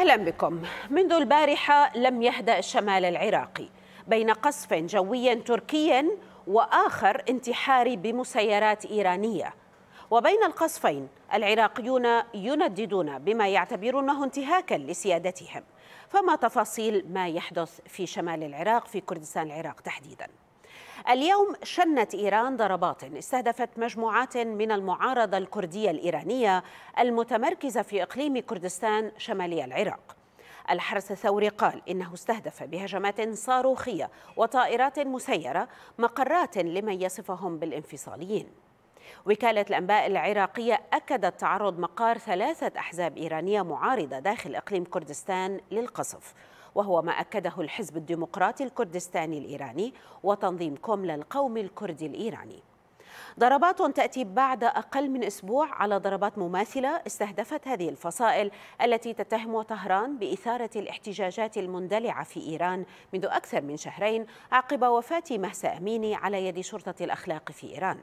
أهلا بكم منذ البارحة لم يهدأ الشمال العراقي بين قصف جوي تركي وآخر انتحاري بمسيرات إيرانية وبين القصفين العراقيون ينددون بما يعتبرونه انتهاكا لسيادتهم فما تفاصيل ما يحدث في شمال العراق في كردستان العراق تحديداً اليوم شنت إيران ضربات استهدفت مجموعات من المعارضة الكردية الإيرانية المتمركزة في إقليم كردستان شمالي العراق الحرس الثوري قال إنه استهدف بهجمات صاروخية وطائرات مسيرة مقرات لمن يصفهم بالانفصاليين وكالة الأنباء العراقية أكدت تعرض مقار ثلاثة أحزاب إيرانية معارضة داخل إقليم كردستان للقصف وهو ما أكده الحزب الديمقراطي الكردستاني الإيراني وتنظيم كوملا القومي الكردي الإيراني ضربات تأتي بعد أقل من أسبوع على ضربات مماثلة استهدفت هذه الفصائل التي تتهم طهران بإثارة الاحتجاجات المندلعة في إيران منذ أكثر من شهرين عقب وفاة مهسا أميني على يد شرطة الأخلاق في إيران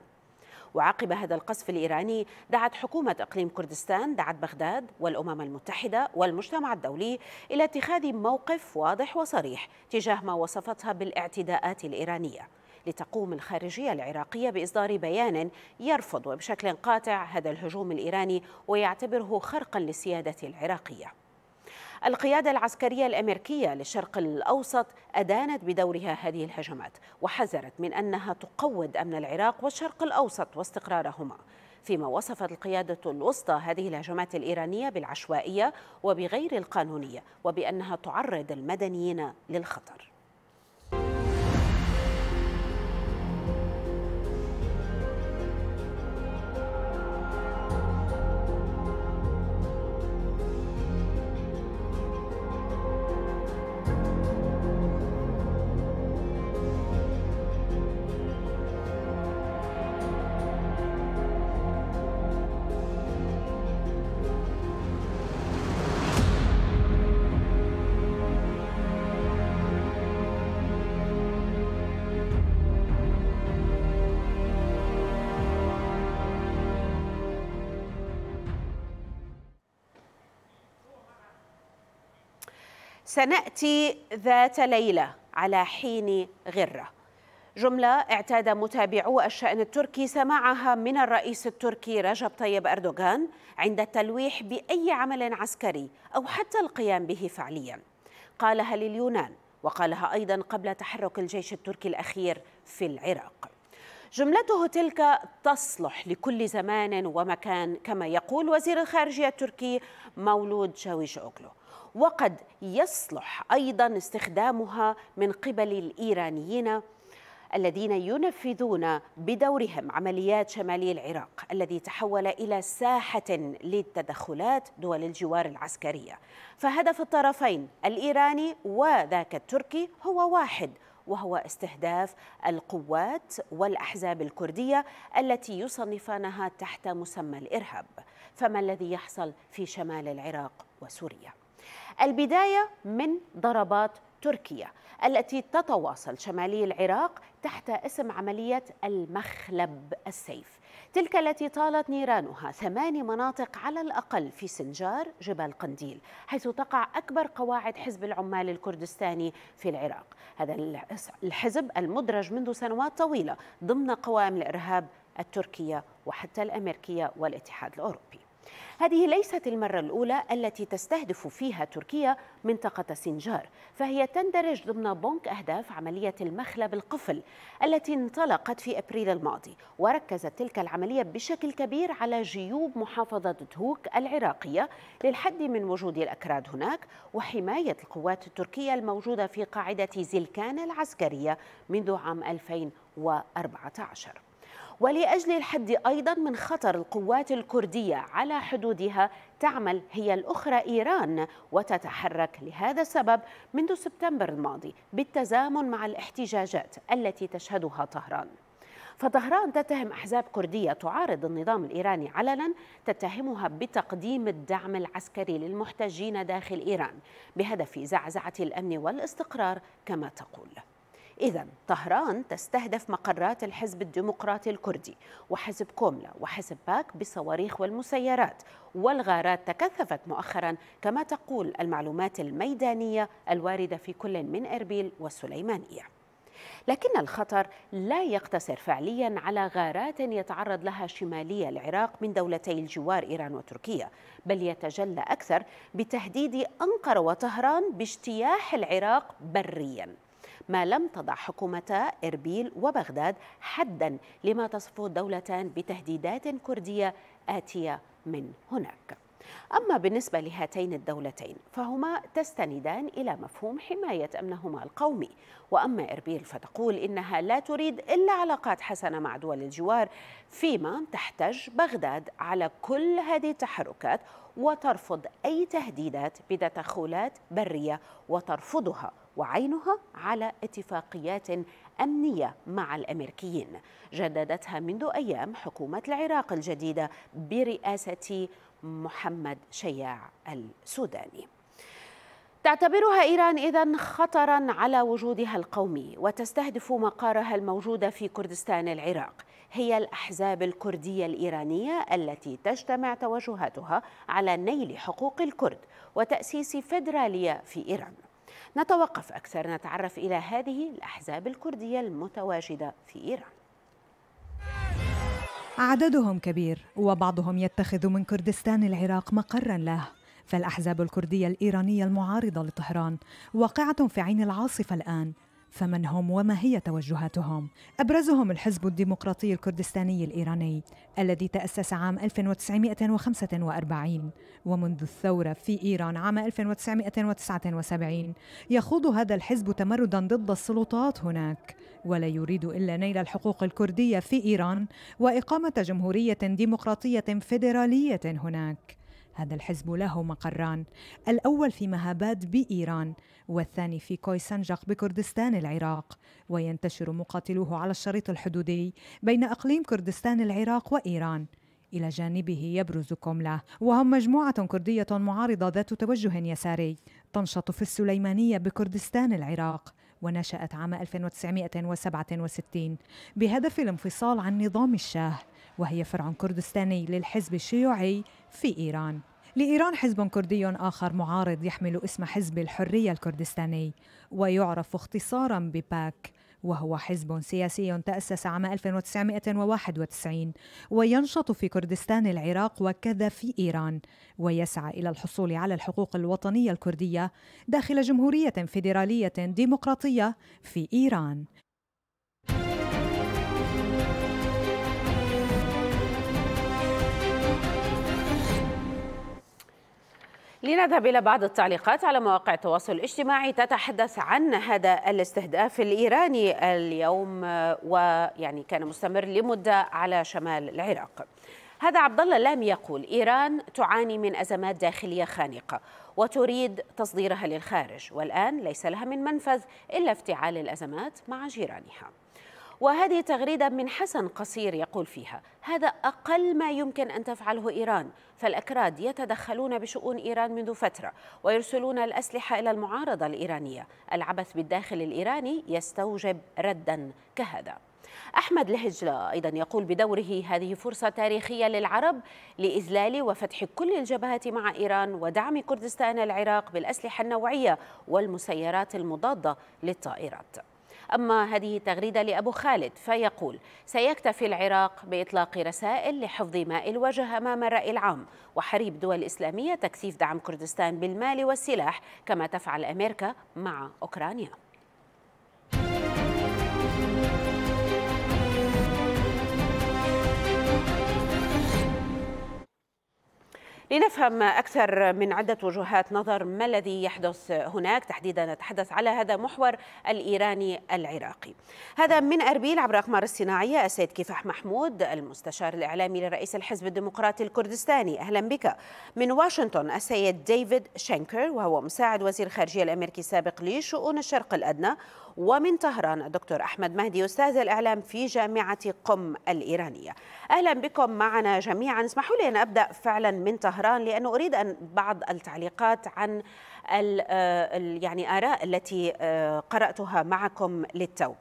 وعقب هذا القصف الإيراني دعت حكومة إقليم كردستان دعت بغداد والأمم المتحدة والمجتمع الدولي إلى اتخاذ موقف واضح وصريح تجاه ما وصفتها بالاعتداءات الإيرانية لتقوم الخارجية العراقية بإصدار بيان يرفض بشكل قاطع هذا الهجوم الإيراني ويعتبره خرقا للسيادة العراقية القيادة العسكرية الأمريكية للشرق الأوسط أدانت بدورها هذه الهجمات وحذرت من أنها تقوض أمن العراق والشرق الأوسط واستقرارهما فيما وصفت القيادة الوسطى هذه الهجمات الإيرانية بالعشوائية وبغير القانونية وبأنها تعرض المدنيين للخطر سناتي ذات ليله على حين غره جمله اعتاد متابعو الشان التركي سماعها من الرئيس التركي رجب طيب اردوغان عند التلويح باي عمل عسكري او حتى القيام به فعليا قالها لليونان وقالها ايضا قبل تحرك الجيش التركي الاخير في العراق جملته تلك تصلح لكل زمان ومكان كما يقول وزير الخارجيه التركي مولود شاويش اوغلو وقد يصلح أيضا استخدامها من قبل الإيرانيين الذين ينفذون بدورهم عمليات شمالي العراق الذي تحول الى ساحه للتدخلات دول الجوار العسكريه فهدف الطرفين الايراني وذاك التركي هو واحد وهو استهداف القوات والاحزاب الكرديه التي يصنفانها تحت مسمى الارهاب فما الذي يحصل في شمال العراق وسوريا البداية من ضربات تركيا التي تتواصل شمالي العراق تحت اسم عملية المخلب السيف تلك التي طالت نيرانها ثماني مناطق على الأقل في سنجار جبال قنديل حيث تقع أكبر قواعد حزب العمال الكردستاني في العراق هذا الحزب المدرج منذ سنوات طويلة ضمن قوائم الإرهاب التركية وحتى الأمريكية والاتحاد الأوروبي هذه ليست المرة الأولى التي تستهدف فيها تركيا منطقة سنجار فهي تندرج ضمن بنك أهداف عملية المخلب القفل التي انطلقت في أبريل الماضي وركزت تلك العملية بشكل كبير على جيوب محافظة دهوك العراقية للحد من وجود الأكراد هناك وحماية القوات التركية الموجودة في قاعدة زلكان العسكرية منذ عام 2014 ولأجل الحد أيضا من خطر القوات الكردية على حدودها تعمل هي الأخرى إيران وتتحرك لهذا السبب منذ سبتمبر الماضي بالتزامن مع الاحتجاجات التي تشهدها طهران فطهران تتهم احزاب كرديه تعارض النظام الايراني علنا تتهمها بتقديم الدعم العسكري للمحتجين داخل ايران بهدف زعزعه الامن والاستقرار كما تقول إذا طهران تستهدف مقرات الحزب الديمقراطي الكردي وحزب كوملا وحزب باك بالصواريخ والمسيرات والغارات تكثفت مؤخرا كما تقول المعلومات الميدانية الواردة في كل من إربيل والسليمانية لكن الخطر لا يقتصر فعليا على غارات يتعرض لها شمالي العراق من دولتي الجوار ايران وتركيا بل يتجلى اكثر بتهديد انقره وطهران باجتياح العراق بريا ما لم تضع حكومتا إربيل وبغداد حدا لما تصفه الدولتان بتهديدات كردية آتية من هناك أما بالنسبة لهاتين الدولتين فهما تستندان إلى مفهوم حماية أمنهما القومي وأما إربيل فتقول إنها لا تريد إلا علاقات حسنة مع دول الجوار فيما تحتج بغداد على كل هذه التحركات وترفض أي تهديدات بتدخلات برية وترفضها وعينها على اتفاقيات أمنية مع الأمريكيين جددتها منذ أيام حكومة العراق الجديدة برئاسة محمد شياع السوداني تعتبرها إيران إذا خطرا على وجودها القومي وتستهدف مقارها الموجود في كردستان العراق هي الأحزاب الكردية الإيرانية التي تجتمع توجهاتها على نيل حقوق الكرد وتأسيس فدرالية في إيران نتوقف أكثر نتعرف إلى هذه الأحزاب الكردية المتواجدة في إيران عددهم كبير وبعضهم يتخذ من كردستان العراق مقرا له فالأحزاب الكردية الإيرانية المعارضة لطهران واقعة في عين العاصفة الآن فمن هم وما هي توجهاتهم؟ أبرزهم الحزب الديمقراطي الكردستاني الإيراني الذي تأسس عام 1945 ومنذ الثورة في إيران عام 1979 يخوض هذا الحزب تمردا ضد السلطات هناك ولا يريد إلا نيل الحقوق الكردية في إيران وإقامة جمهورية ديمقراطية فيدرالية هناك هذا الحزب له مقران الأول في مهاباد بإيران والثاني في كويسنجق بكردستان العراق وينتشر مقاتلوه على الشريط الحدودي بين أقليم كردستان العراق وإيران إلى جانبه يبرز كوملا وهم مجموعة كردية معارضة ذات توجه يساري تنشط في السليمانية بكردستان العراق ونشأت عام 1967 بهدف الانفصال عن نظام الشاه وهي فرع كردستاني للحزب الشيوعي في إيران لإيران حزب كردي آخر معارض يحمل اسم حزب الحرية الكردستاني ويعرف اختصارا بباك وهو حزب سياسي تأسس عام 1991 وينشط في كردستان العراق وكذا في إيران ويسعى إلى الحصول على الحقوق الوطنية الكردية داخل جمهورية فيدرالية ديمقراطية في إيران لنذهب إلى بعض التعليقات على مواقع التواصل الاجتماعي تتحدث عن هذا الاستهداف الإيراني اليوم ويعني كان مستمر لمدة على شمال العراق هذا عبد الله لام يقول إيران تعاني من أزمات داخلية خانقة وتريد تصديرها للخارج والآن ليس لها من منفذ إلا افتعال الأزمات مع جيرانها وهذه تغريدة من حسن قصير يقول فيها هذا أقل ما يمكن أن تفعله إيران فالأكراد يتدخلون بشؤون إيران منذ فترة ويرسلون الأسلحة إلى المعارضة الإيرانية العبث بالداخل الإيراني يستوجب ردا كهذا أحمد الهجلة أيضا يقول بدوره هذه فرصة تاريخية للعرب لإذلال وفتح كل الجبهات مع إيران ودعم كردستان العراق بالأسلحة النوعية والمسيرات المضادة للطائرات أما هذه التغريدة لأبو خالد فيقول سيكتفي العراق بإطلاق رسائل لحفظ ماء الوجه أمام الرأي العام وحريب دول إسلامية تكثيف دعم كردستان بالمال والسلاح كما تفعل أمريكا مع أوكرانيا لنفهم أكثر من عدة وجهات نظر ما الذي يحدث هناك تحديدا نتحدث على هذا محور الإيراني العراقي هذا من أربيل عبر أقمار الصناعية السيد كفاح محمود المستشار الإعلامي لرئيس الحزب الديمقراطي الكردستاني أهلا بك من واشنطن السيد ديفيد شنكر وهو مساعد وزير الخارجية الأمريكي السابق لشؤون الشرق الأدنى ومن طهران الدكتور أحمد مهدي أستاذ الإعلام في جامعة قم الإيرانية أهلا بكم معنا جميعا اسمحوا لي أن أبدأ فعلا من طهران لأن أريد أن بعض التعليقات عن آه، يعني آراء التي آه، قرأتها معكم للتو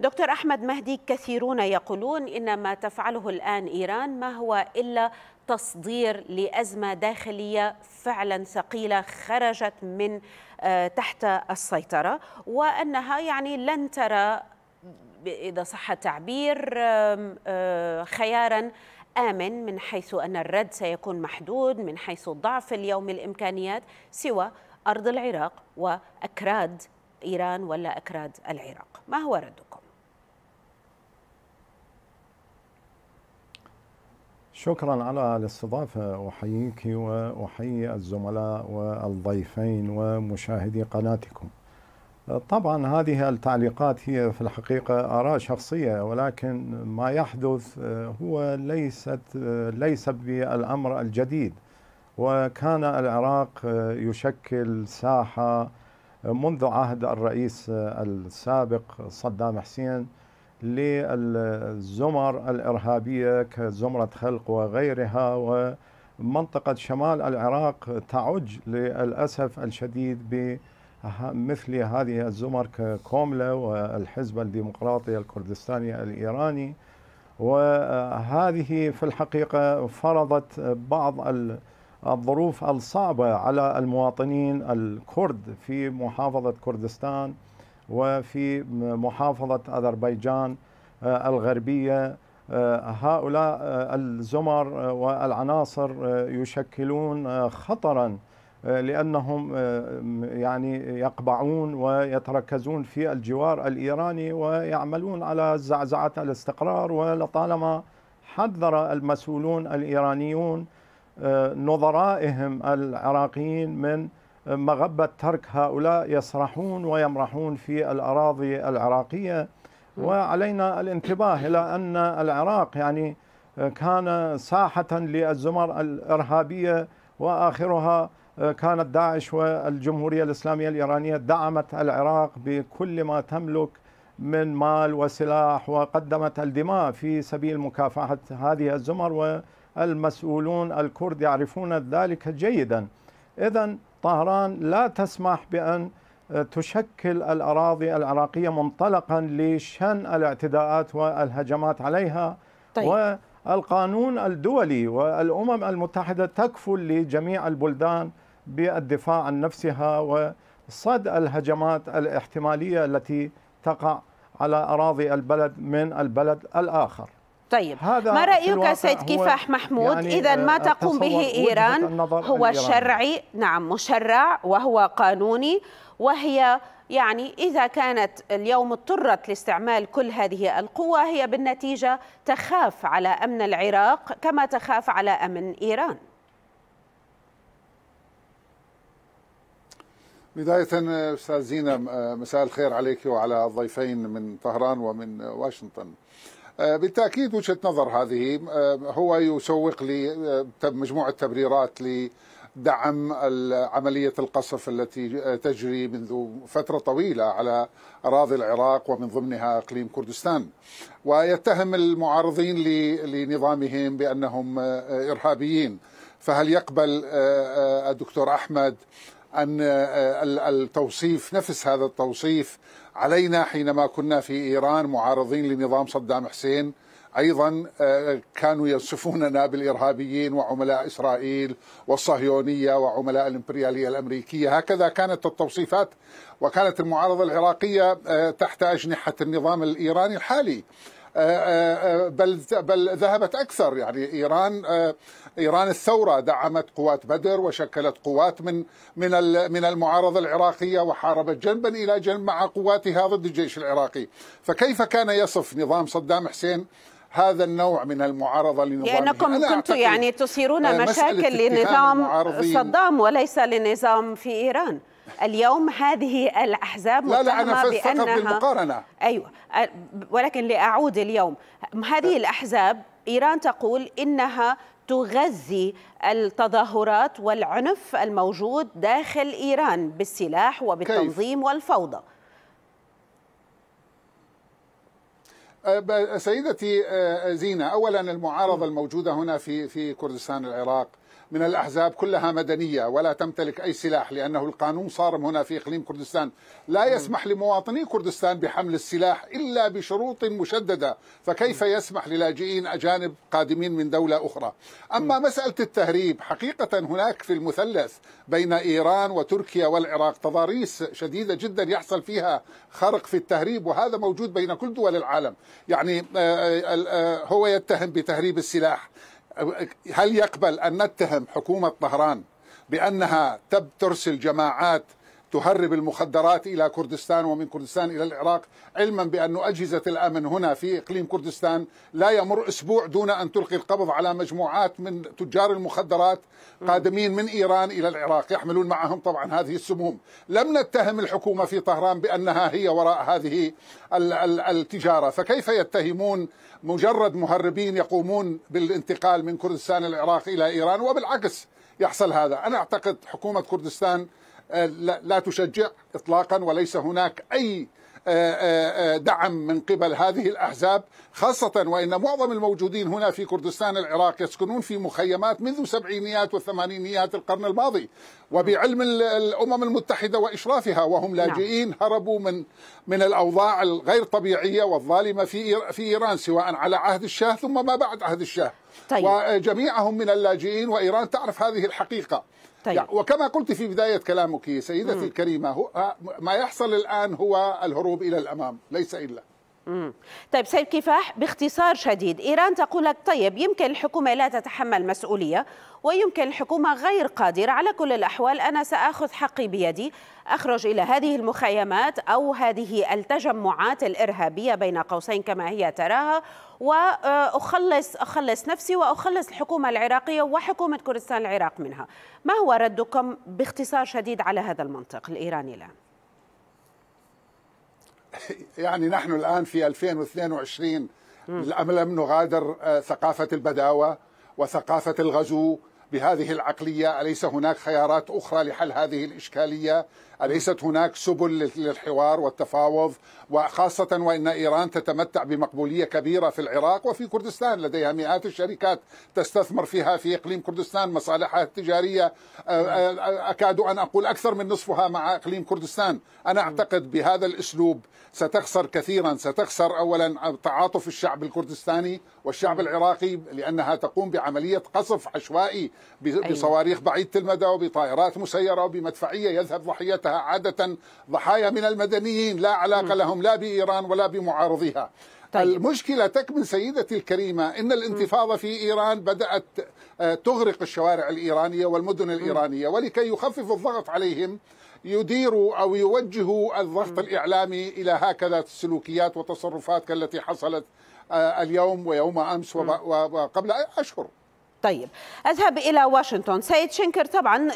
دكتور أحمد مهدي كثيرون يقولون إن ما تفعله الآن إيران ما هو إلا تصدير لأزمة داخلية فعلا ثقيلة خرجت من آه، تحت السيطرة وأنها يعني لن ترى إذا صح التعبير آه، خيارا آمن من حيث أن الرد سيكون محدود من حيث ضعف اليوم الإمكانيات سوى أرض العراق وأكراد إيران ولا أكراد العراق ما هو رده؟ شكرا على الاستضافة أحييك وأحيي الزملاء والضيفين ومشاهدي قناتكم طبعا هذه التعليقات هي في الحقيقة آراء شخصية ولكن ما يحدث هو ليست ليس بالأمر الجديد وكان العراق يشكل ساحة منذ عهد الرئيس السابق صدام حسين للزمر الإرهابية كزمرة خلق وغيرها ومنطقة شمال العراق تعج للأسف الشديد ب مثل هذه الزمر ككوملة والحزب الديمقراطي الكردستاني الإيراني وهذه في الحقيقة فرضت بعض الظروف الصعبة على المواطنين الكرد في محافظة كردستان وفي محافظة أذربيجان آه، الغربية آه، هؤلاء آه، الزمر والعناصر يشكلون خطرا لأنهم يعني يقبعون ويتركزون في الجوار الإيراني ويعملون على زعزعة الاستقرار ولطالما حذر المسؤولون الإيرانيون نظرائهم العراقيين من مغبة ترك هؤلاء يسرحون ويمرحون في الأراضي العراقية وعلينا الانتباه إلى أن العراق يعني كان ساحة للزمر الإرهابية وآخرها كانت داعش والجمهورية الإسلامية الإيرانية دعمت العراق بكل ما تملك من مال وسلاح وقدمت الدماء في سبيل مكافحة هذه الزمر والمسؤولون الكرد يعرفون ذلك جيدا إذا طهران لا تسمح بأن آه، تشكل الأراضي العراقية منطلقا لشن الاعتداءات والهجمات عليها طيب. والقانون الدولي والأمم المتحدة تكفل لجميع البلدان بالدفاع عن نفسها وصد الهجمات الاحتمالية التي تقع على أراضي البلد من البلد الآخر طيب هذا ما رايك سيد كفاح محمود يعني اذا ما آه، تقوم به ايران هو شرعي نعم مشرع وهو قانوني وهي يعني إذا كانت اليوم اضطرت لاستعمال كل هذه القوة هي بالنتيجة تخاف على أمن العراق كما تخاف على أمن إيران بداية أستاذ زينة آه، مساء الخير عليك وعلى الضيفين من طهران ومن آه، واشنطن آه، بالتاكيد وجهه نظر هذه آه، هو يسوق لمجموعه آه، تبريرات لدعم عمليه القصف التي تجري منذ فتره طويله على اراضي العراق ومن ضمنها اقليم كردستان ويتهم المعارضين لنظامهم بانهم ارهابيين فهل يقبل الدكتور احمد ان آه، التوصيف نفس هذا التوصيف علينا حينما كنا في إيران معارضين لنظام صدام حسين ايضا آه، كانوا يصفوننا بالارهابيين وعملاء اسرائيل والصهيونيه وعملاء الامبرياليه الامريكيه، هكذا كانت التوصيفات وكانت المعارضه العراقيه آه، تحت اجنحه النظام الايراني الحالي. آه، آه، آه، بل بل ذهبت اكثر يعني ايران ايران الثوره دعمت قوات بدر وشكلت قوات من من من المعارضه العراقيه وحاربت جنبا الى جنب مع قواتها ضد الجيش العراقي فكيف كان يصف نظام صدام حسين هذا النوع من المعارضه لنظام لانكم كنتم يعني تثيرون مشاكل لنظام صدام وليس لنظام في ايران اليوم هذه الأحزاب لا لا أنا فقط بالمقارنة أيوة ولكن لأعود اليوم هذه أه. الأحزاب إيران تقول إنها تغذي التظاهرات والعنف الموجود داخل إيران بالسلاح وبالتنظيم كيف؟ والفوضى سيدتي زينة أولا المعارضة الموجودة هنا في في كردستان العراق من الأحزاب كلها مدنية ولا تمتلك أي سلاح لأنه القانون صارم هنا في إقليم كردستان لا يسمح لمواطني كردستان بحمل السلاح إلا بشروط مشددة فكيف يسمح للاجئين أجانب قادمين من دولة أخرى أما مسألة التهريب حقيقة هناك في المثلث بين إيران وتركيا والعراق تضاريس شديدة جدا يحصل فيها خرق في التهريب وهذا موجود بين كل دول العالم يعني آه، آه، آه، هو يتهم بتهريب السلاح هل يقبل أن نتهم حكومة طهران بأنها تب ترسل جماعات تهرب المخدرات إلى كردستان ومن كردستان إلى العراق علما بأن أجهزة الأمن هنا في إقليم كردستان لا يمر أسبوع دون أن تلقي القبض على مجموعات من تجار المخدرات قادمين من إيران إلى العراق يحملون معهم طبعا هذه السموم لم نتهم الحكومة في طهران بأنها هي وراء هذه التجارة فكيف يتهمون مجرد مهربين يقومون بالانتقال من كردستان العراق إلى إيران وبالعكس يحصل هذا أنا أعتقد حكومة كردستان آه، لا تشجع اطلاقا وليس هناك اي آه، آه، دعم من قبل هذه الأحزاب خاصة وإن معظم الموجودين هنا في كردستان العراق يسكنون في مخيمات منذ سبعينيات والثمانينيات القرن الماضي وبعلم الأمم المتحدة وإشرافها وهم نعم. لاجئين هربوا من من الأوضاع الغير طبيعية والظالمة في في إيران سواء على عهد الشاه ثم ما بعد عهد الشاه طيب. وجميعهم من اللاجئين وإيران تعرف هذه الحقيقة طيب. يعني وكما قلت في بداية كلامك سيدتي الكريمة ما يحصل الآن هو الهروب إلى الأمام ليس إلا طيب سيد كفاح باختصار شديد إيران تقول لك طيب يمكن الحكومة لا تتحمل مسؤولية ويمكن الحكومة غير قادرة على كل الأحوال أنا سأخذ حقي بيدي أخرج إلى هذه المخيمات أو هذه التجمعات الإرهابية بين قوسين كما هي تراها وأخلص أخلص نفسي وأخلص الحكومة العراقية وحكومة كردستان العراق منها ما هو ردكم باختصار شديد على هذا المنطق الإيراني الآن؟ يعني نحن الآن في 2022 لم نغادر آه، ثقافة البداوة وثقافة الغزو بهذه العقلية أليس هناك خيارات أخرى لحل هذه الإشكالية أليست هناك سبل للحوار والتفاوض وخاصة وأن إيران تتمتع بمقبولية كبيرة في العراق وفي كردستان لديها مئات الشركات تستثمر فيها في إقليم كردستان مصالحها التجارية أكاد أن أقول أكثر من نصفها مع إقليم كردستان أنا أعتقد بهذا الأسلوب ستخسر كثيرا ستخسر أولا تعاطف الشعب الكردستاني والشعب العراقي لأنها تقوم بعملية قصف عشوائي أيوة. بصواريخ بعيدة المدى وبطائرات مسيرة وبمدفعية يذهب ضحيتها عادة ضحايا من المدنيين لا علاقة لهم لا بإيران ولا بمعارضيها طيب. المشكلة تكمن سيدتي الكريمة إن الانتفاضة في إيران بدأت آه، تغرق الشوارع الإيرانية والمدن الإيرانية ولكي يخفف الضغط عليهم يدير أو يوجه الضغط الإعلامي إلى هكذا السلوكيات وتصرفات كالتي حصلت آه، اليوم ويوم أمس وقبل أشهر طيب أذهب إلى واشنطن سيد شنكر طبعا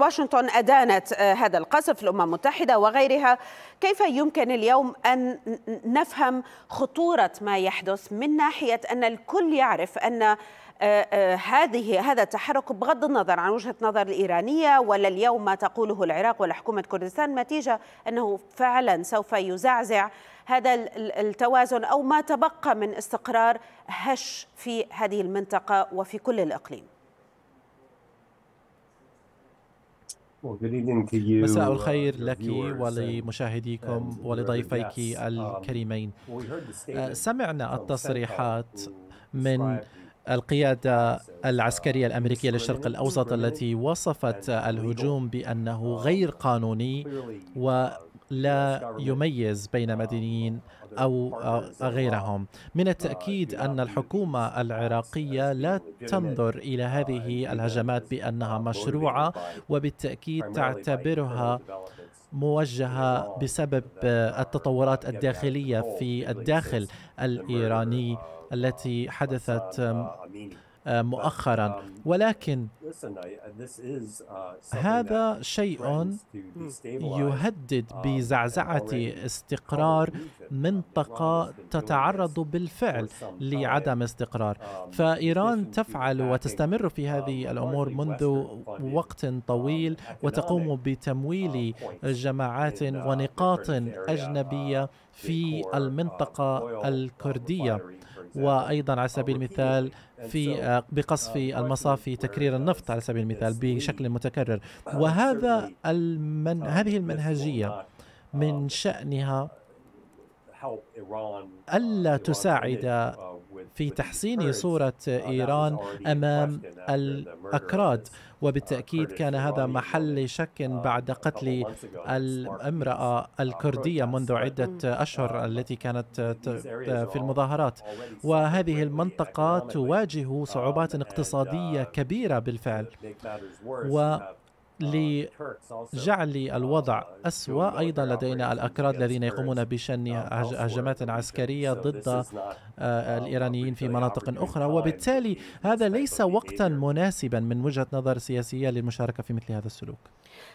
واشنطن أدانت آه، هذا القصف الأمم المتحدة وغيرها كيف يمكن اليوم أن نفهم خطورة ما يحدث من ناحية أن الكل يعرف أن آه، هذه هذا التحرك بغض النظر عن وجهة نظر الإيرانية ولا اليوم ما تقوله العراق ولا حكومة كردستان نتيجة أنه فعلا سوف يزعزع هذا التوازن أو ما تبقى من استقرار هش في هذه المنطقة وفي كل الإقليم مساء uh, الخير لك ولمشاهديكم ولضيفيك um, الكريمين uh, سمعنا التصريحات من القيادة العسكرية uh, الأمريكية للشرق الأوسط التي وصفت الهجوم بأنه غير قانوني و لا يميز بين uh, مدنيين أو غيرهم من uh, التأكيد أن الحكومة العراقية لا تنظر إلى uh, هذه الهجمات بأنها مشروعة وبالتأكيد تعتبرها موجهة بسبب التطورات الداخلية في الداخل الإيراني التي حدثت um، مؤخرا um, ولكن uh, uh, هذا شيء hmm. يهدد um, بزعزعة استقرار منطقة تتعرض بالفعل لعدم استقرار um, فإيران تفعل وتستمر في هذه الأمور منذ وقت طويل وتقوم بتمويل uh, جماعات ونقاط أجنبية في المنطقة الكردية وأيضا على سبيل المثال في آه، بقصف المصافي تكرير النفط على سبيل المثال بشكل متكرر وهذا المن هذه المنهجية من شأنها Uh, ألا تساعد uh, في تحسين صورة uh, إيران أمام الأكراد وبالتأكيد كان هذا محل شك بعد قتل الامرأة الكردية منذ عدة أشهر التي كانت في المظاهرات وهذه المنطقة تواجه صعوبات اقتصادية كبيرة بالفعل و آه، لجعل الوضع uh, أسوأ أيضا لدينا الأكراد الذين يقومون بشن uh, هجمات عسكرية ضد آه، uh, الإيرانيين في مناطق أخرى وبالتالي هذا ليس وقتا مناسبا من وجهة نظر سياسية للمشاركة في مثل هذا السلوك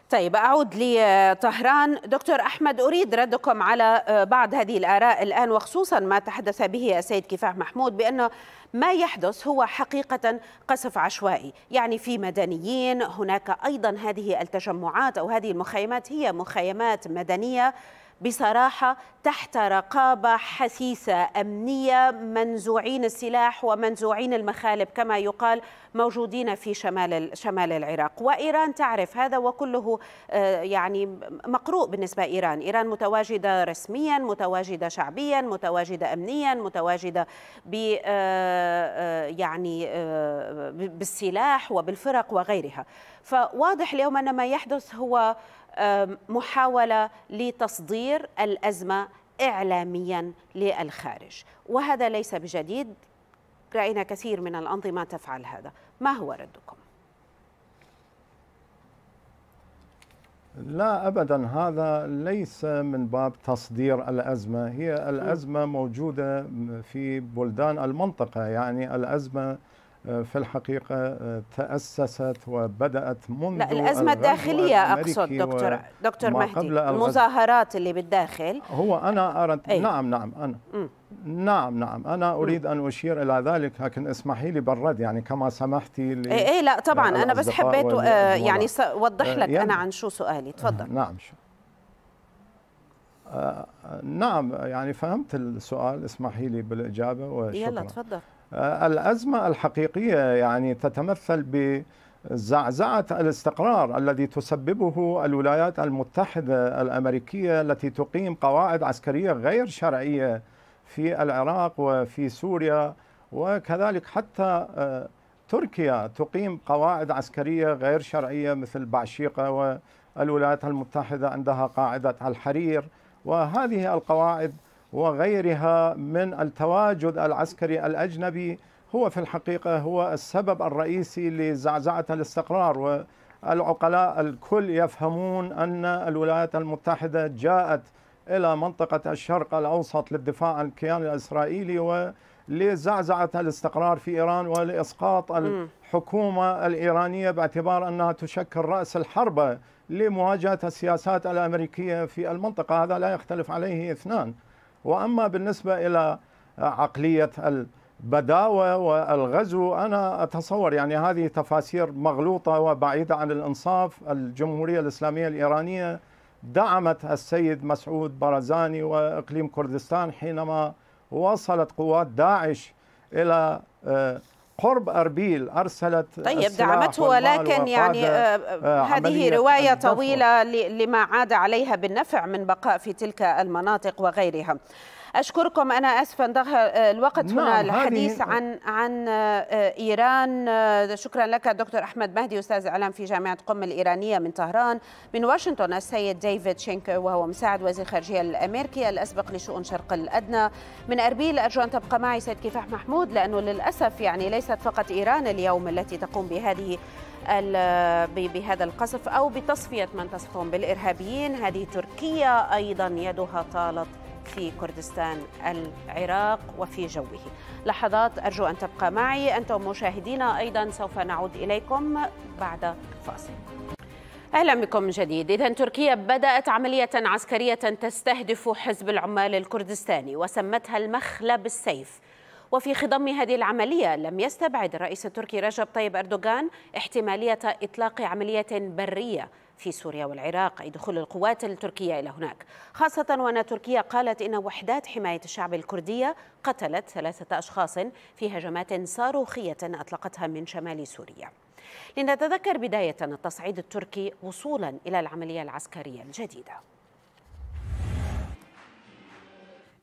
طيب أعود لطهران دكتور أحمد أريد ردكم على آه، بعض هذه الآراء الآن وخصوصا ما تحدث به السيد كفاح محمود بأنه ما يحدث هو حقيقة قصف عشوائي يعني في مدنيين هناك أيضا هذه التجمعات أو هذه المخيمات هي مخيمات مدنية بصراحه تحت رقابه حثيثه امنيه منزوعين السلاح ومنزوعين المخالب كما يقال موجودين في شمال شمال العراق وايران تعرف هذا وكله آه، يعني مقروء بالنسبه لايران ايران متواجده رسميا متواجده شعبيا متواجده امنيا متواجده ب آه، آه، يعني بالسلاح وبالفرق وغيرها فواضح اليوم ان ما يحدث هو محاولة لتصدير الأزمة إعلاميا للخارج وهذا ليس بجديد رأينا كثير من الأنظمة تفعل هذا ما هو ردكم؟ لا ابدا هذا ليس من باب تصدير الازمه هي الازمه موجوده في بلدان المنطقه يعني الازمه آه، في الحقيقة آه، تأسست وبدأت منذ لا الأزمة الداخلية أقصد دكتور دكتور مهدي المظاهرات اللي بالداخل هو أنا أردت نعم نعم أنا نعم نعم أنا أريد أن أشير إلى ذلك لكن اسمحي لي بالرد يعني كما سمحتي لي إيه, إيه لا طبعا أنا بس حبيت آه، يعني أوضح لك يعني أنا عن شو سؤالي تفضل نعم شو. نعم يعني فهمت السؤال اسمحي لي بالإجابة وشكرا يلا تفضل الأزمة الحقيقية يعني تتمثل ب زعزعة الاستقرار الذي تسببه الولايات المتحدة الأمريكية التي تقيم قواعد عسكرية غير شرعية في العراق وفي سوريا وكذلك حتى آه، تركيا تقيم قواعد عسكرية غير شرعية مثل بعشيقة والولايات المتحدة عندها قاعدة الحرير وهذه القواعد وغيرها من التواجد العسكري الأجنبي هو في الحقيقة هو السبب الرئيسي لزعزعة الاستقرار والعقلاء الكل يفهمون أن الولايات المتحدة جاءت إلى منطقة الشرق الأوسط للدفاع عن الكيان الإسرائيلي و لزعزعة الاستقرار في إيران ولإسقاط الحكومة الإيرانية باعتبار أنها تشكل رأس الحربة لمواجهة السياسات الأمريكية في المنطقة هذا لا يختلف عليه اثنان وأما بالنسبة إلى عقلية البداوة والغزو أنا أتصور يعني هذه تفاسير مغلوطة وبعيدة عن الإنصاف الجمهورية الإسلامية الإيرانية دعمت السيد مسعود برزاني وإقليم كردستان حينما وصلت قوات داعش إلى آه، قرب أربيل أرسلت طيب دعمته ولكن يعني آه، آه، هذه رواية طويلة لما عاد عليها بالنفع من بقاء في تلك المناطق وغيرها اشكركم انا اسفه انتهى آه، الوقت هنا نعم، الحديث عن عن آه، ايران آه، شكرا لك دكتور احمد مهدي استاذ اعلام في جامعه قم الايرانيه من طهران من واشنطن السيد ديفيد شينكر وهو مساعد وزير الخارجيه الامريكي الاسبق لشؤون شرق الادنى من اربيل ارجو ان تبقى معي سيد كفاح محمود لانه للاسف يعني ليست فقط ايران اليوم التي تقوم بهذه بهذا القصف او بتصفيه من تصفهم بالارهابيين هذه تركيا ايضا يدها طالت في كردستان العراق وفي جوه لحظات أرجو أن تبقى معي أنتم مشاهدينا أيضا سوف نعود إليكم بعد فاصل اهلا بكم من جديد اذا تركيا بدات عمليه عسكريه تستهدف حزب العمال الكردستاني وسمتها المخلى بالسيف وفي خضم هذه العملية لم يستبعد الرئيس التركي رجب طيب أردوغان احتمالية إطلاق عملية برية في سوريا والعراق أي دخول القوات التركية إلى هناك خاصة وأن تركيا قالت إن وحدات حماية الشعب الكردية قتلت ثلاثة أشخاص في هجمات صاروخية أطلقتها من شمال سوريا لنتذكر بداية التصعيد التركي وصولا إلى العملية العسكرية الجديدة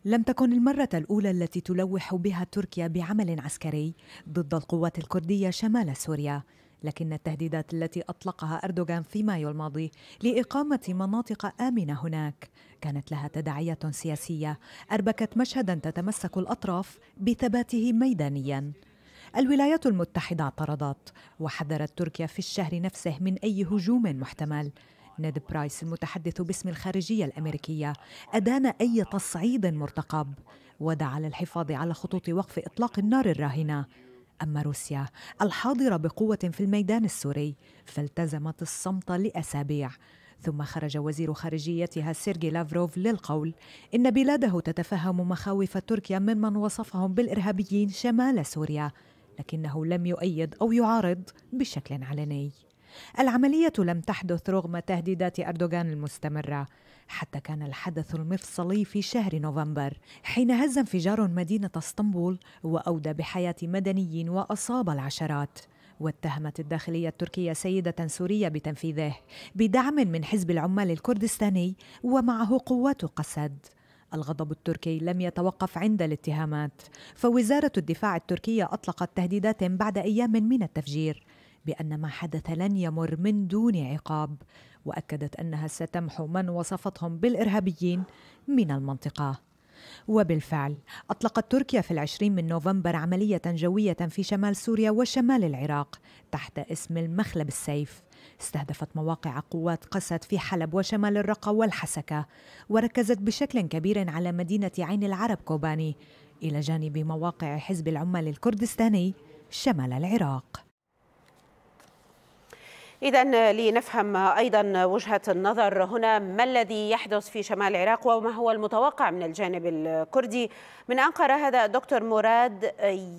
لم تكن المرة الأولى التي تلوح بها تركيا بعمل عسكري ضد القوات الكردية شمال سوريا لكن التهديدات التي اطلقها اردوغان في مايو الماضي لاقامه مناطق امنه هناك كانت لها تداعيات سياسيه اربكت مشهدا تتمسك الاطراف بثباته ميدانيا الولايات المتحده اعترضت وحذرت تركيا في الشهر نفسه من اي هجوم محتمل نيد برايس المتحدث باسم الخارجيه الامريكيه ادان اي تصعيد مرتقب ودعا للحفاظ على خطوط وقف اطلاق النار الراهنه أما روسيا الحاضرة بقوة في الميدان السوري فالتزمت الصمت لأسابيع ثم خرج وزير خارجيتها سيرجي لافروف للقول إن بلاده تتفهم مخاوف تركيا ممن وصفهم بالإرهابيين شمال سوريا لكنه لم يؤيد أو يعارض بشكل علني العملية لم تحدث رغم تهديدات أردوغان المستمرة حتى كان الحدث المفصلي في شهر نوفمبر حين هز انفجار مدينة اسطنبول وأودى بحياة مدنيين وأصاب العشرات واتهمت الداخلية التركية سيدة سورية بتنفيذه بدعم من حزب العمال الكردستاني ومعه قوات قسد الغضب التركي لم يتوقف عند الاتهامات فوزارة الدفاع التركية أطلقت تهديدات بعد أيام من التفجير بان ما حدث لن يمر من دون عقاب واكدت انها ستمحو من وصفتهم بالارهابيين من المنطقه وبالفعل أطلقت تركيا في العشرين من نوفمبر عملية جوية في شمال سوريا وشمال العراق تحت اسم المخلب السيف استهدفت مواقع قوات قسد في حلب وشمال الرقة والحسكة وركزت بشكل كبير على مدينة عين العرب كوباني إلى جانب مواقع حزب العمال الكردستاني شمال العراق إذا لنفهم أيضا وجهة النظر هنا ما الذي يحدث في شمال العراق وما هو المتوقع من الجانب الكردي من أنقرة هذا الدكتور مراد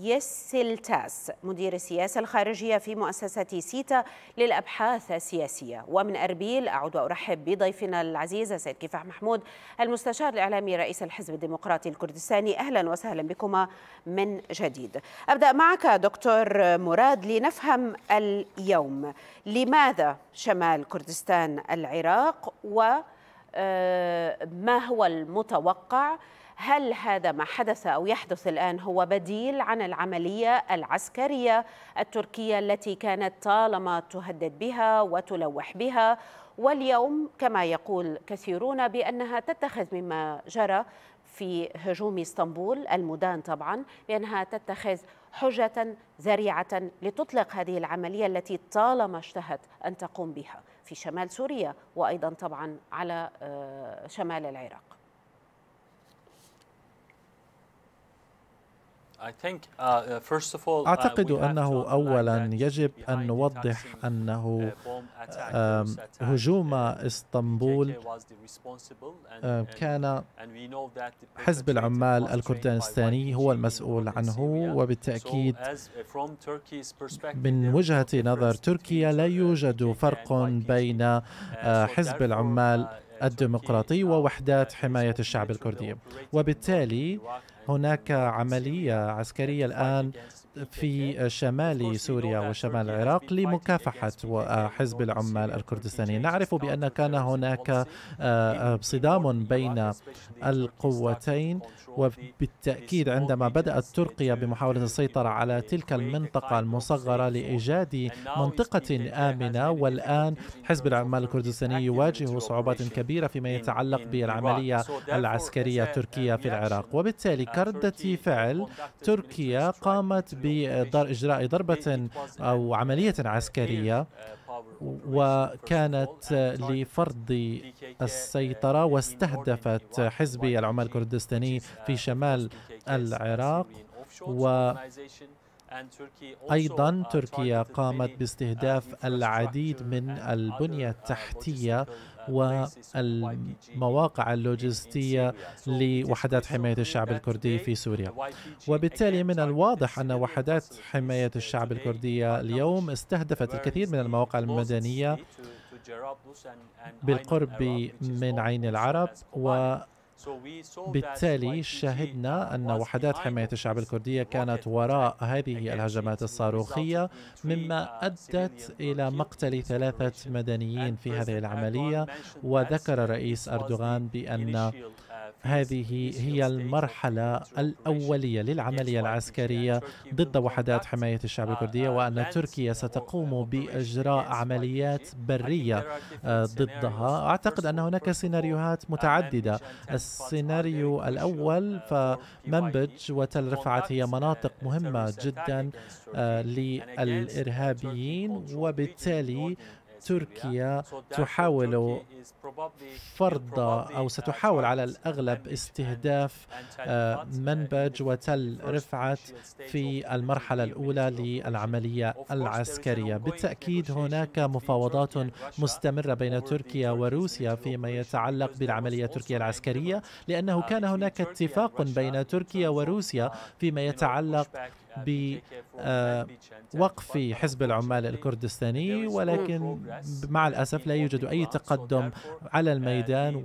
يسلتاس مدير السياسة الخارجية في مؤسسة سيتا للأبحاث السياسية ومن أربيل أعود وأرحب بضيفنا العزيز سيد كفاح محمود المستشار الإعلامي رئيس الحزب الديمقراطي الكردستاني أهلا وسهلا بكما من جديد أبدأ معك دكتور مراد لنفهم اليوم لماذا شمال كردستان العراق وما آه، هو المتوقع هل هذا ما حدث أو يحدث الآن هو بديل عن العملية العسكرية التركية التي كانت طالما تهدد بها وتلوح بها واليوم كما يقول كثيرون بأنها تتخذ مما جرى في هجوم اسطنبول المدان طبعا بأنها تتخذ حجة ذريعة لتطلق هذه العملية التي طالما اشتهت أن تقوم بها في شمال سوريا وأيضا طبعا على آه، شمال العراق Uh, uh, uh, أعتقد أنه أولا يجب أن نوضح أنه هجوم اسطنبول كان حزب العمال الكردستاني هو المسؤول عنه وبالتأكيد من وجهة نظر تركيا لا يوجد فرق بين آه، حزب العمال الديمقراطي ووحدات حماية الشعب الكردي وبالتالي هناك عملية عسكرية الآن في شمال سوريا وشمال العراق لمكافحة آه، حزب العمال الكردستاني نعرف بأن كان هناك صدام بين القوتين وبالتأكيد عندما بدأت تركيا بمحاولة السيطرة على تلك المنطقة المصغرة لإيجاد منطقة آمنة والآن حزب العمال الكردستاني يواجه صعوبات كبيرة فيما يتعلق بالعملية العسكرية التركية في العراق وبالتالي uh, كردة فعل تركيا قامت ب بإجراء ضربة أو عملية عسكرية وكانت لفرض السيطرة واستهدفت حزبي العمال الكردستاني في شمال العراق و أيضا تركيا قامت باستهداف العديد من البنية التحتية والمواقع اللوجستية لوحدات حماية الشعب الكردي في سوريا وبالتالي من الواضح أن وحدات حماية الشعب الكردية اليوم استهدفت الكثير من المواقع المدنية بالقرب من عين العرب و بالتالي شهدنا أن وحدات حماية الشعب الكردية كانت وراء هذه الهجمات الصاروخية مما uh, أدت إلى مقتل ثلاثة مدنيين في هذه العملية وذكر الرئيس أردوغان بأن هذه هي المرحلة الأولية للعملية العسكرية ضد وحدات حماية الشعب الكردية وأن تركيا ستقوم بإجراء عمليات برية آه، ضدها أعتقد أن هناك سيناريوهات متعددة السيناريو الأول فمنبج وتل رفعت هي مناطق مهمة جدا آه، للإرهابيين وبالتالي تركيا تحاول فرض أو ستحاول على الأغلب استهداف آه، uh, منبج وتل رفعت في المرحلة الأولى للعملية العسكرية بالتأكيد هناك مفاوضات مستمرة بين تركيا وروسيا فيما يتعلق بالعملية التركية العسكرية لأنه uh, كان هناك اتفاق بين تركيا uh, وروسيا فيما يتعلق بوقف آه، حزب العمال الكردستاني ولكن مع الأسف لا يوجد أي تقدم على الميدان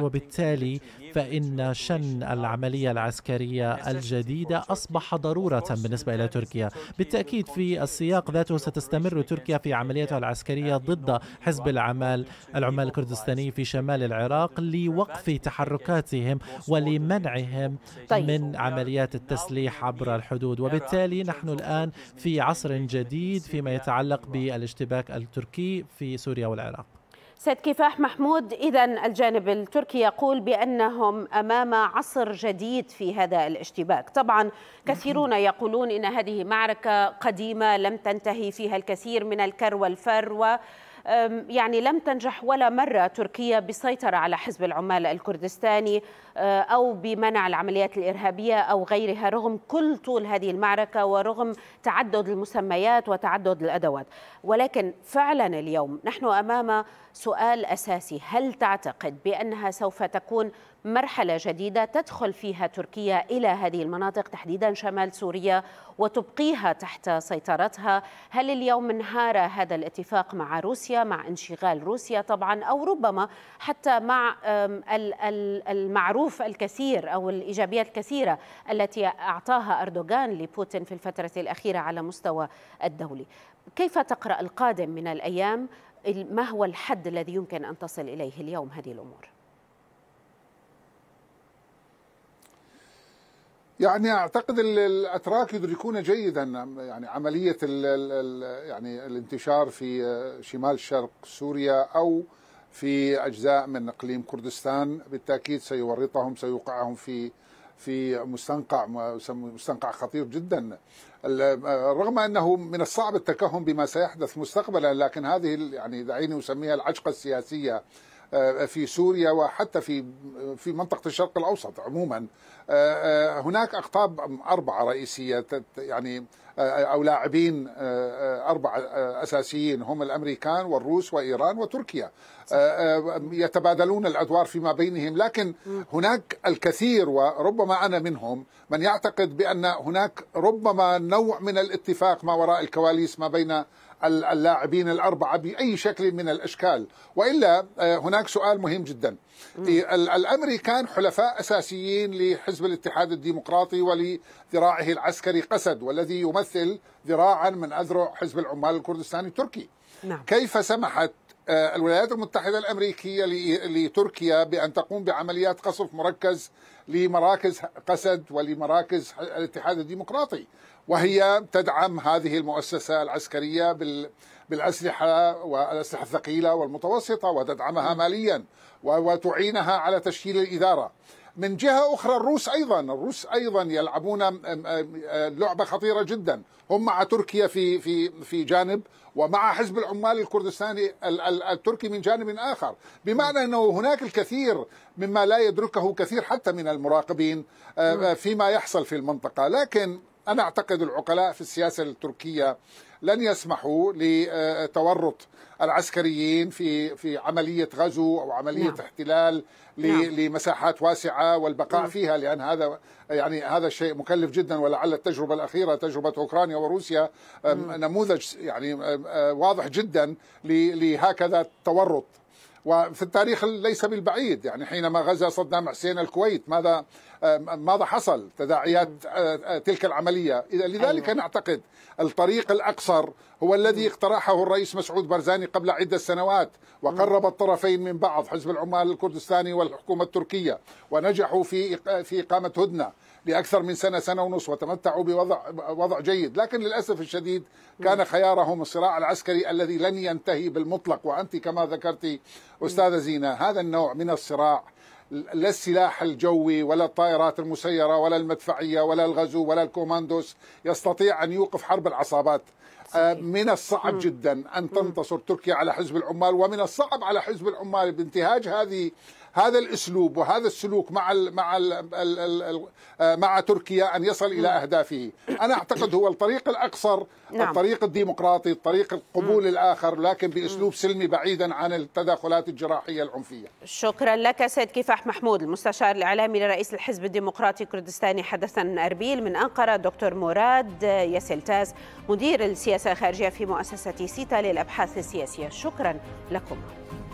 وبالتالي فإن شن العملية العسكرية الجديدة أصبح ضرورة بالنسبة إلى تركيا بالتأكيد في السياق ذاته ستستمر تركيا في عمليتها العسكرية ضد حزب العمال العمال الكردستاني في شمال العراق لوقف تحركاتهم ولمنعهم طيب. من عمليات التسليح عبر الحدود موجود وبالتالي نحن الآن في عصر جديد فيما يتعلق بالاشتباك التركي في سوريا والعراق سيد كفاح محمود إذا الجانب التركي يقول بأنهم أمام عصر جديد في هذا الاشتباك طبعا كثيرون يقولون إن هذه معركة قديمة لم تنتهي فيها الكثير من الكر والفر و يعني لم تنجح ولا مرة تركيا بسيطرة على حزب العمال الكردستاني أه، أو بمنع العمليات الإرهابية أو غيرها رغم كل طول هذه المعركة ورغم تعدد المسميات وتعدد الأدوات ولكن فعلا اليوم نحن أمام سؤال أساسي هل تعتقد بأنها سوف تكون مرحلة جديدة تدخل فيها تركيا إلى هذه المناطق تحديدا شمال سوريا وتبقيها تحت سيطرتها هل اليوم انهار هذا الاتفاق مع روسيا مع انشغال روسيا طبعا أو ربما حتى مع المعروف الكثير أو الإيجابيات الكثيرة التي أعطاها أردوغان لبوتين في الفترة الأخيرة على مستوى الدولي كيف تقرأ القادم من الأيام ما هو الحد الذي يمكن أن تصل إليه اليوم هذه الأمور؟ يعني اعتقد الاتراك يدركون جيدا يعني عمليه الـ الـ يعني الانتشار في شمال شرق سوريا او في اجزاء من اقليم كردستان بالتاكيد سيورطهم سيوقعهم في في مستنقع مستنقع خطير جدا رغم انه من الصعب التكهن بما سيحدث مستقبلا لكن هذه يعني دعيني اسميها العجقه السياسيه آه، في سوريا وحتى في في منطقه الشرق الاوسط عموما آه، آه، هناك اقطاب اربعه رئيسيه يعني او لاعبين اربعه اساسيين هم الامريكان والروس وايران وتركيا يتبادلون الادوار فيما بينهم لكن هناك الكثير وربما انا منهم من يعتقد بان هناك ربما نوع من الاتفاق ما وراء الكواليس ما بين اللاعبين الأربعة بأي شكل من الأشكال وإلا آه، هناك سؤال مهم جدا إيه، الأمريكان حلفاء أساسيين لحزب الاتحاد الديمقراطي ولذراعه العسكري قسد والذي يمثل ذراعا من أذرع حزب العمال الكردستاني التركي نعم. كيف سمحت آه، الولايات المتحدة الأمريكية لتركيا بأن تقوم بعمليات قصف مركز لمراكز قسد ولمراكز الاتحاد الديمقراطي وهي تدعم هذه المؤسسة العسكرية بالأسلحة والأسلحة الثقيلة والمتوسطة وتدعمها ماليا وتعينها على تشكيل الإدارة من جهة أخرى الروس أيضا الروس أيضا يلعبون لعبة خطيرة جدا هم مع تركيا في في في جانب ومع حزب العمال الكردستاني التركي من جانب آخر بمعنى أنه هناك الكثير مما لا يدركه كثير حتى من المراقبين فيما يحصل في المنطقة لكن أنا أعتقد العقلاء في السياسة التركية لن يسمحوا لتورط العسكريين في في عمليه غزو او عمليه نعم. احتلال نعم. لمساحات واسعه والبقاء نعم. فيها لان هذا يعني هذا الشيء مكلف جدا ولعل التجربه الاخيره تجربه اوكرانيا وروسيا نعم. نموذج يعني واضح جدا لهكذا تورط وفي التاريخ ليس بالبعيد يعني حينما غزا صدام حسين الكويت ماذا ماذا حصل تداعيات آه، آه، تلك العملية إذا لذلك أيوة. نعتقد الطريق الأقصر هو الذي اقترحه الرئيس مسعود برزاني قبل عدة سنوات وقرب الطرفين من بعض حزب العمال الكردستاني والحكومة التركية ونجحوا في في إقامة هدنة لأكثر من سنة سنة ونص وتمتعوا بوضع وضع جيد لكن للأسف الشديد كان خيارهم الصراع العسكري الذي لن ينتهي بالمطلق وأنت كما ذكرت أستاذة زينة هذا النوع من الصراع لا السلاح الجوي ولا الطائرات المسيرة ولا المدفعية ولا الغزو ولا الكوماندوس يستطيع أن يوقف حرب العصابات آه، من الصعب جدا أن تنتصر تركيا على حزب العمال ومن الصعب على حزب العمال بانتهاج هذه هذا الاسلوب وهذا السلوك مع الـ مع ال الـ مع تركيا ان يصل الى نعم. اهدافه، انا اعتقد هو الطريق الاقصر نعم. الطريق الديمقراطي، الطريق القبول مم. الاخر لكن باسلوب سلمي بعيدا عن التدخلات الجراحيه العنفيه. شكرا لك سيد كفاح محمود المستشار الاعلامي لرئيس الحزب الديمقراطي الكردستاني حدثا اربيل من انقره دكتور مراد ياسلتاز مدير السياسه الخارجيه في مؤسسه سيتا للابحاث السياسيه، شكرا لكم.